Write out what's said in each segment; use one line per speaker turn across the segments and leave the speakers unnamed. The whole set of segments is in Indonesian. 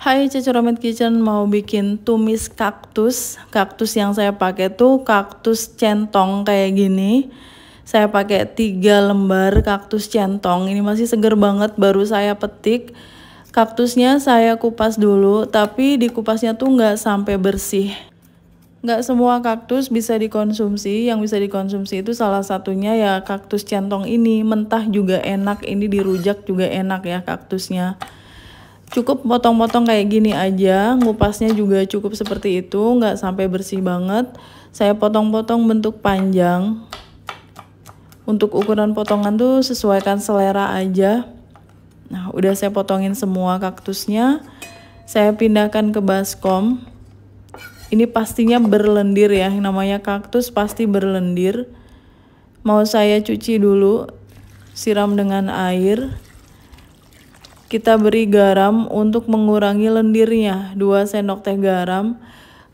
Hai Cece Romet Kitchen mau bikin tumis kaktus kaktus yang saya pakai tuh kaktus centong kayak gini saya pakai tiga lembar kaktus centong ini masih seger banget baru saya petik kaktusnya saya kupas dulu tapi dikupasnya tuh nggak sampai bersih Nggak semua kaktus bisa dikonsumsi, yang bisa dikonsumsi itu salah satunya ya kaktus centong ini, mentah juga enak, ini dirujak juga enak ya kaktusnya cukup potong-potong kayak gini aja ngupasnya juga cukup seperti itu nggak sampai bersih banget saya potong-potong bentuk panjang untuk ukuran potongan tuh sesuaikan selera aja nah udah saya potongin semua kaktusnya saya pindahkan ke baskom ini pastinya berlendir ya namanya kaktus pasti berlendir mau saya cuci dulu siram dengan air kita beri garam untuk mengurangi lendirnya, 2 sendok teh garam.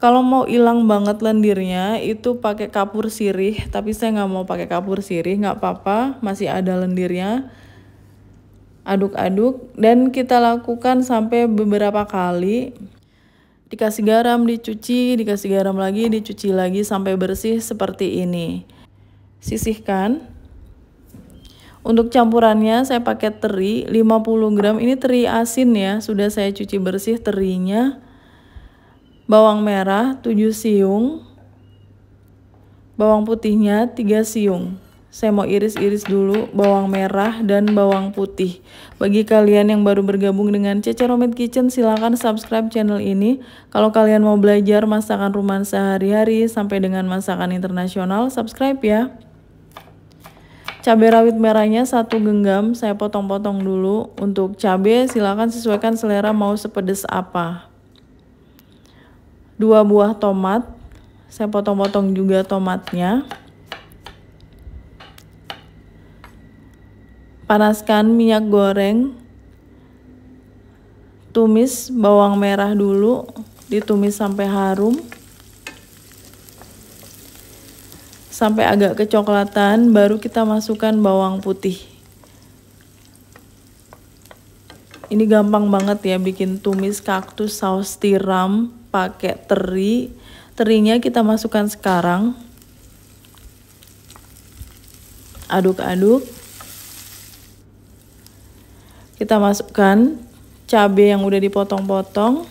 Kalau mau hilang banget lendirnya, itu pakai kapur sirih, tapi saya nggak mau pakai kapur sirih, nggak apa-apa, masih ada lendirnya. Aduk-aduk, dan kita lakukan sampai beberapa kali. Dikasih garam, dicuci, dikasih garam lagi, dicuci lagi sampai bersih seperti ini. Sisihkan. Untuk campurannya saya pakai teri 50 gram. Ini teri asin ya. Sudah saya cuci bersih terinya. Bawang merah 7 siung. Bawang putihnya 3 siung. Saya mau iris-iris dulu bawang merah dan bawang putih. Bagi kalian yang baru bergabung dengan Romit Kitchen, silahkan subscribe channel ini. Kalau kalian mau belajar masakan rumahan sehari-hari sampai dengan masakan internasional, subscribe ya. Cabai rawit merahnya satu genggam saya potong-potong dulu. Untuk cabai silakan sesuaikan selera mau sepedes apa. Dua buah tomat. Saya potong-potong juga tomatnya. Panaskan minyak goreng. Tumis bawang merah dulu, ditumis sampai harum. sampai agak kecoklatan baru kita masukkan bawang putih ini gampang banget ya bikin tumis kaktus saus tiram pakai teri terinya kita masukkan sekarang aduk-aduk kita masukkan cabe yang udah dipotong-potong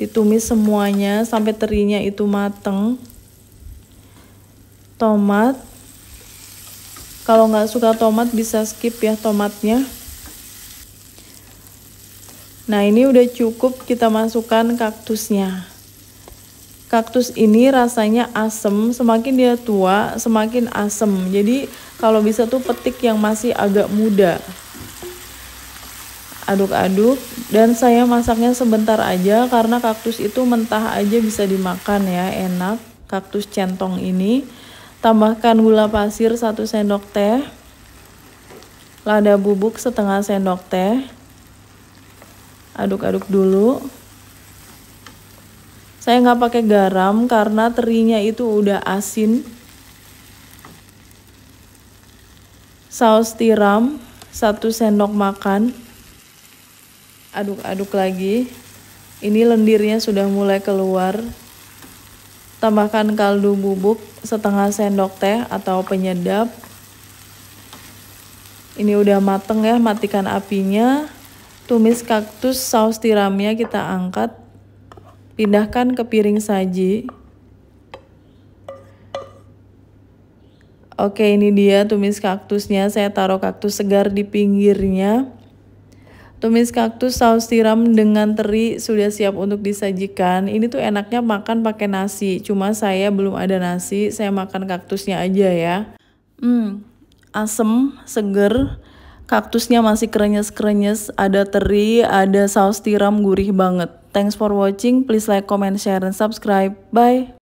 ditumis semuanya sampai terinya itu mateng tomat kalau nggak suka tomat bisa skip ya tomatnya nah ini udah cukup kita masukkan kaktusnya kaktus ini rasanya asem semakin dia tua semakin asem jadi kalau bisa tuh petik yang masih agak muda aduk-aduk dan saya masaknya sebentar aja karena kaktus itu mentah aja bisa dimakan ya enak kaktus centong ini Tambahkan gula pasir 1 sendok teh, lada bubuk setengah sendok teh, aduk-aduk dulu. Saya nggak pakai garam karena terinya itu udah asin. Saus tiram 1 sendok makan, aduk-aduk lagi. Ini lendirnya sudah mulai keluar, Tambahkan kaldu bubuk setengah sendok teh atau penyedap. Ini udah mateng ya, matikan apinya. Tumis kaktus saus tiramnya kita angkat. Pindahkan ke piring saji. Oke, ini dia tumis kaktusnya. Saya taruh kaktus segar di pinggirnya. Tumis kaktus saus tiram dengan teri sudah siap untuk disajikan. Ini tuh enaknya makan pakai nasi. Cuma saya belum ada nasi, saya makan kaktusnya aja ya. Hmm, asem, seger. Kaktusnya masih krenyes-krenyes, ada teri, ada saus tiram gurih banget. Thanks for watching. Please like, comment, share, and subscribe. Bye.